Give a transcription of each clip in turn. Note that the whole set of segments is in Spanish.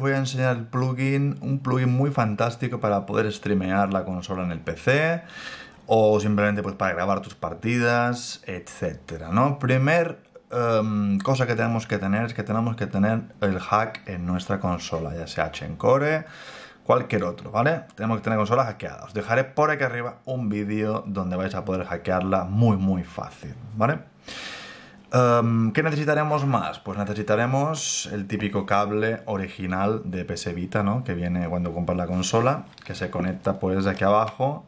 voy a enseñar el plugin, un plugin muy fantástico para poder streamear la consola en el PC o simplemente pues para grabar tus partidas, etcétera, ¿no? Primer em, cosa que tenemos que tener es que tenemos que tener el hack en nuestra consola, ya sea Core, cualquier otro, ¿vale? Tenemos que tener consola hackeada. Os dejaré por aquí arriba un vídeo donde vais a poder hackearla muy muy fácil, ¿vale? Em, ¿Qué necesitaremos más? Pues necesitaremos el típico cable original de PS Vita, ¿no? Que viene cuando compras la consola, que se conecta pues aquí abajo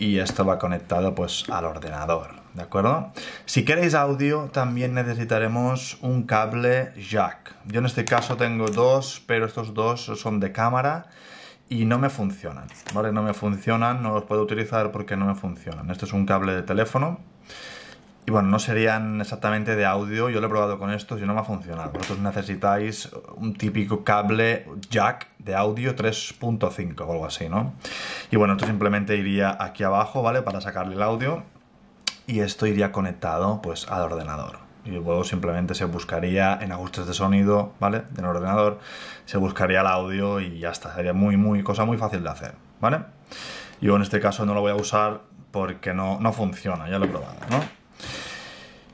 y esto va conectado pues al ordenador, ¿de acuerdo? Si queréis audio también necesitaremos un cable jack. Yo en este caso tengo dos, pero estos dos son de cámara y no me funcionan, ¿vale? No me funcionan, no los puedo utilizar porque no me funcionan. Este es un cable de teléfono. Y bueno, no serían exactamente de audio, yo lo he probado con estos y no me ha funcionado. Vosotros necesitáis un típico cable jack de audio 3.5 o algo así, ¿no? Y bueno, esto simplemente iría aquí abajo, ¿vale? Para sacarle el audio y esto iría conectado pues al ordenador. Y luego simplemente se buscaría en ajustes de sonido, ¿vale? Del ordenador, se buscaría el audio y ya está. Sería muy, muy, cosa muy fácil de hacer, ¿vale? Yo en este caso no lo voy a usar porque no, no funciona, ya lo he probado, ¿no?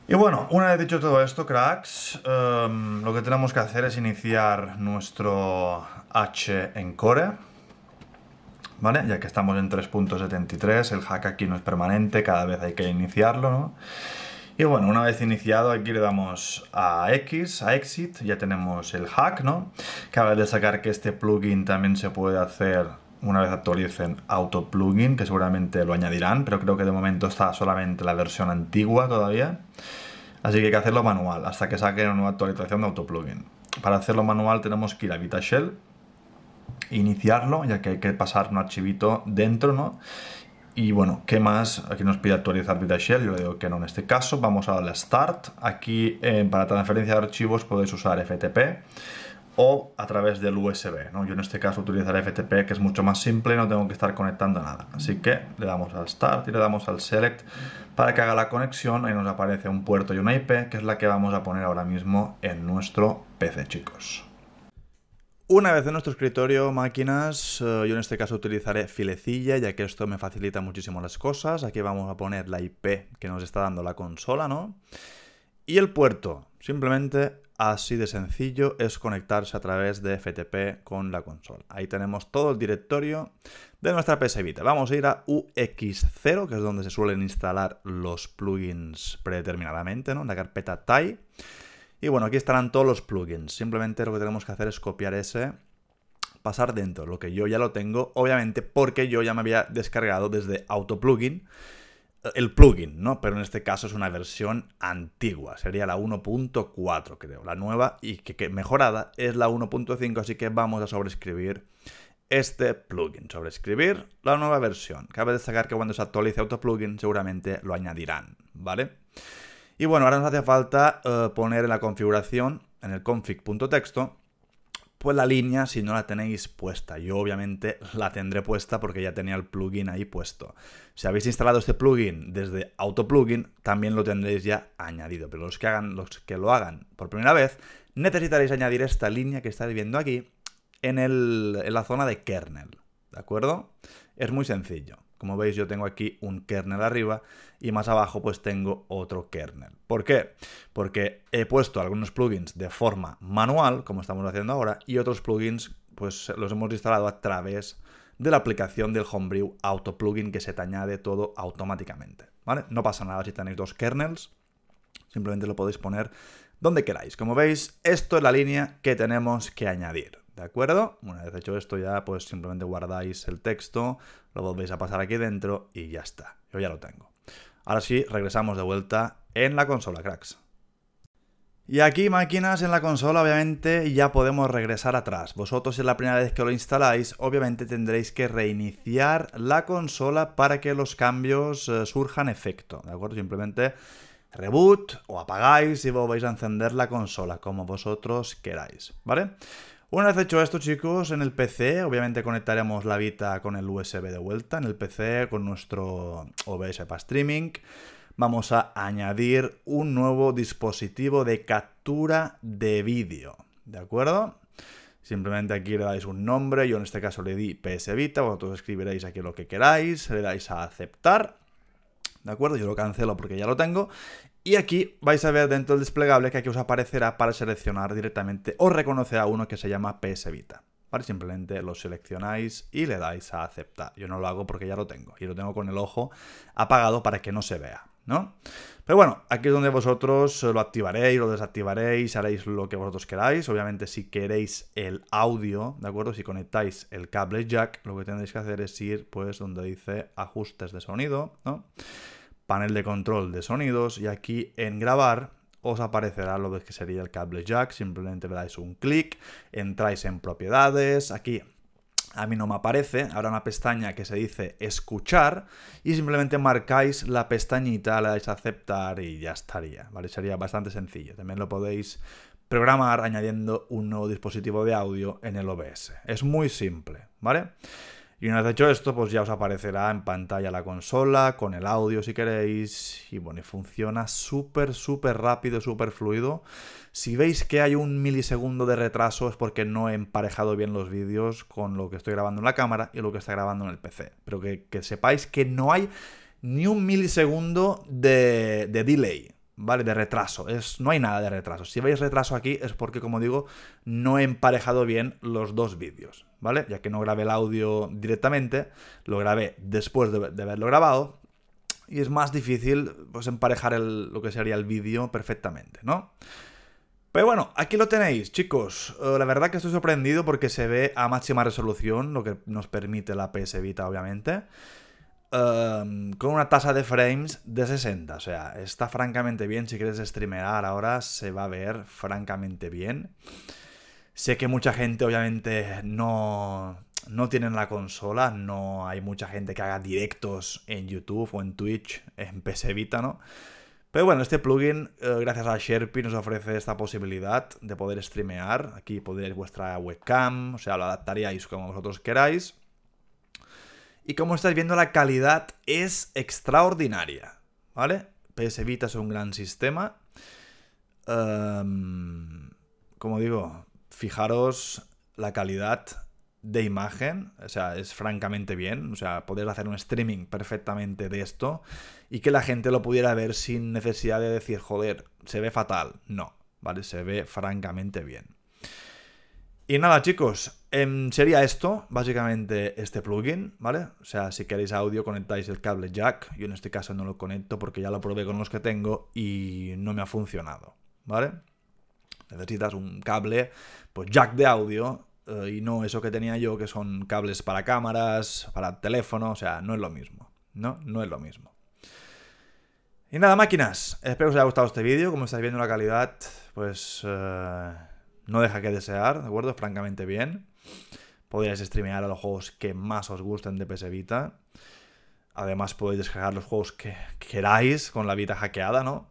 Y bueno, una vez dicho todo esto, cracks, em, lo que tenemos que hacer es iniciar nuestro H en ¿Vale? Ya que estamos en 3.73, el hack aquí no es permanente, cada vez hay que iniciarlo, ¿no? Y bueno, una vez iniciado, aquí le damos a X, a Exit, ya tenemos el hack, ¿no? Cabe sacar que este plugin también se puede hacer una vez actualicen Auto Plugin, que seguramente lo añadirán, pero creo que de momento está solamente la versión antigua todavía. Así que hay que hacerlo manual hasta que saquen una nueva actualización de Auto Plugin. Para hacerlo manual tenemos que ir a VitaShell, iniciarlo, ya que hay que pasar un archivito dentro, ¿no? Y bueno, ¿qué más? Aquí nos pide actualizar VitaShell, yo le digo que no en este caso. Vamos a darle Start. Aquí eh, para transferencia de archivos podéis usar FTP o a través del USB. ¿no? Yo en este caso utilizaré FTP, que es mucho más simple, no tengo que estar conectando nada. Así que le damos al Start y le damos al Select para que haga la conexión. Ahí nos aparece un puerto y una IP, que es la que vamos a poner ahora mismo en nuestro PC, chicos. Una vez en nuestro escritorio, máquinas, eh, yo en este caso utilizaré filecilla, ya que esto me facilita muchísimo las cosas. Aquí vamos a poner la IP que nos está dando la consola, ¿no? Y el puerto, simplemente Así de sencillo es conectarse a través de FTP con la consola. Ahí tenemos todo el directorio de nuestra PS Vita. Vamos a ir a UX0, que es donde se suelen instalar los plugins predeterminadamente, ¿no? En la carpeta TAI. Y bueno, aquí estarán todos los plugins. Simplemente lo que tenemos que hacer es copiar ese, pasar dentro, lo que yo ya lo tengo, obviamente porque yo ya me había descargado desde Auto Plugin el plugin, ¿no? Pero en este caso es una versión antigua, sería la 1.4 creo. La nueva y que, mejorada es la 1.5, así que vamos a sobreescribir este plugin, sobreescribir la nueva versión. Cabe destacar que cuando se actualice Autoplugin seguramente lo añadirán, ¿vale? Y bueno, ahora nos hace falta eh, poner en la configuración, en el config.texto, pues la línea si no la tenéis puesta. Yo obviamente la tendré puesta porque ya tenía el plugin ahí puesto. Si habéis instalado este plugin desde Auto Plugin, también lo tendréis ya añadido. Pero los que, hagan, los que lo hagan por primera vez, necesitaréis añadir esta línea que estáis viendo aquí en la zona de kernel. ¿De acuerdo? Es muy sencillo. Como veis yo tengo aquí un kernel arriba y más abajo pues tengo otro kernel. ¿Por qué? Porque he puesto algunos plugins de forma manual, como estamos haciendo ahora, y otros plugins pues los hemos instalado a través de la aplicación del Homebrew Auto Plugin que se te añade todo automáticamente. ¿vale? No pasa nada si tenéis dos kernels, simplemente lo podéis poner donde queráis. Como veis, esto es la línea que tenemos que añadir. ¿De acuerdo? Una vez hecho esto ya pues simplemente guardáis el texto, lo volvéis a pasar aquí dentro y ya está. Yo ya lo tengo. Ahora sí, regresamos de vuelta en la consola, cracks. Y aquí, máquinas, en la consola, obviamente, ya podemos regresar atrás. Vosotros, si es la primera vez que lo instaláis, obviamente tendréis que reiniciar la consola para que los cambios eh, surjan efecto, ¿de acuerdo? Simplemente reboot o apagáis y volvéis a encender la consola, como vosotros queráis, ¿vale? vale una vez hecho esto, chicos, en el PC, obviamente conectaremos la Vita con el USB de vuelta, en el PC, con nuestro OBS para streaming. Vamos a añadir un nuevo dispositivo de captura de vídeo, ¿de acuerdo? Simplemente aquí le dais un nombre, yo en este caso le di PS Vita, vosotros escribiréis aquí lo que queráis, le dais a aceptar, ¿de acuerdo? Yo lo cancelo porque ya lo tengo y aquí vais a ver dentro del desplegable que aquí os aparecerá para seleccionar directamente o reconocer a uno que se llama PS Vita. ¿Vale? Simplemente lo seleccionáis y le dais a aceptar. Yo no lo hago porque ya lo tengo. Y lo tengo con el ojo apagado para que no se vea. ¿no? Pero bueno, aquí es donde vosotros lo activaréis, lo desactivaréis, haréis lo que vosotros queráis. Obviamente si queréis el audio, ¿de acuerdo? Si conectáis el cable jack, lo que tendréis que hacer es ir pues donde dice ajustes de sonido, ¿no? panel de control de sonidos y aquí en grabar os aparecerá lo que sería el cable jack, simplemente le dais un clic, entráis en propiedades, aquí a mí no me aparece, habrá una pestaña que se dice escuchar y simplemente marcáis la pestañita, le dais aceptar y ya estaría, ¿vale? Sería bastante sencillo, también lo podéis programar añadiendo un nuevo dispositivo de audio en el OBS. Es muy simple, ¿vale? Y una vez hecho esto, pues ya os aparecerá en pantalla la consola, con el audio si queréis. Y bueno, y funciona súper, súper rápido, súper fluido. Si veis que hay un milisegundo de retraso es porque no he emparejado bien los vídeos con lo que estoy grabando en la cámara y lo que está grabando en el PC. Pero que, sepáis que no hay ni un milisegundo de, de delay. ¿vale? De retraso. Es, no hay nada de retraso. Si veis retraso aquí es porque, como digo, no he emparejado bien los dos vídeos, ¿vale? Ya que no grabé el audio directamente, lo grabé después de, haberlo grabado. Y es más difícil, pues, emparejar lo que sería el vídeo perfectamente, ¿no? Pero bueno, aquí lo tenéis, chicos. Eh, la verdad que estoy sorprendido porque se ve a máxima resolución, lo que nos permite la PS Vita, obviamente. Em, con una tasa de frames de 60. O sea, está francamente bien. Si quieres streamear ahora, se va a ver francamente bien. Sé que mucha gente, obviamente, no, no tienen la consola. No hay mucha gente que haga directos en YouTube o en Twitch, en PC Vita, ¿no? Pero bueno, este plugin, eh, gracias a Sherpy, nos ofrece esta posibilidad de poder streamear. Aquí podéis vuestra webcam, o sea, lo adaptaríais como vosotros queráis. Y como estáis viendo, la calidad es extraordinaria, ¿vale? PS Vita es un gran sistema. Em, como digo, fijaros la calidad de imagen, o sea, es francamente bien, o sea, poder hacer un streaming perfectamente de esto y que la gente lo pudiera ver sin necesidad de decir, joder, se ve fatal, no, ¿vale? Se ve francamente bien. Y nada, chicos, em, sería esto, básicamente, este plugin, ¿vale? O sea, si queréis audio, conectáis el cable jack. Yo en este caso no lo conecto porque ya lo probé con los que tengo y no me ha funcionado, ¿vale? Necesitas un cable, pues jack de audio eh, y no eso que tenía yo, que son cables para cámaras, para teléfono, o sea, no es lo mismo, ¿no? No es lo mismo. Y nada, máquinas, espero que os haya gustado este vídeo. Como estáis viendo la calidad, pues... Eh, no deja que desear, ¿de acuerdo? Francamente bien. Podríais streamear a los juegos que más os gusten de PS Vita. Además podéis descargar los juegos que queráis con la Vita hackeada, ¿no?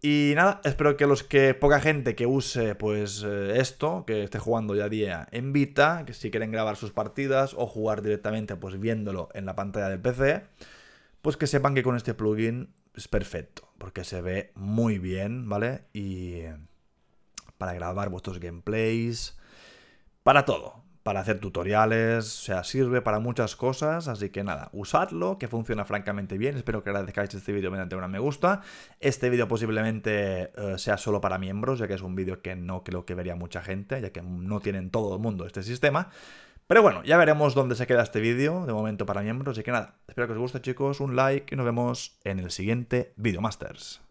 Y nada, espero que los que poca gente que use pues eh, esto, que esté jugando ya a día en Vita, que si quieren grabar sus partidas o jugar directamente pues viéndolo en la pantalla del PC, pues que sepan que con este plugin es perfecto, porque se ve muy bien, ¿vale? Y para grabar vuestros gameplays, para todo, para hacer tutoriales, o sea, sirve para muchas cosas, así que nada, usadlo, que funciona francamente bien, espero que agradezcáis este vídeo mediante una me gusta, este vídeo posiblemente eh, sea solo para miembros, ya que es un vídeo que no creo que vería mucha gente, ya que no tienen todo el mundo este sistema, pero bueno, ya veremos dónde se queda este vídeo, de momento para miembros, así que nada, espero que os guste chicos, un like y nos vemos en el siguiente Video Masters.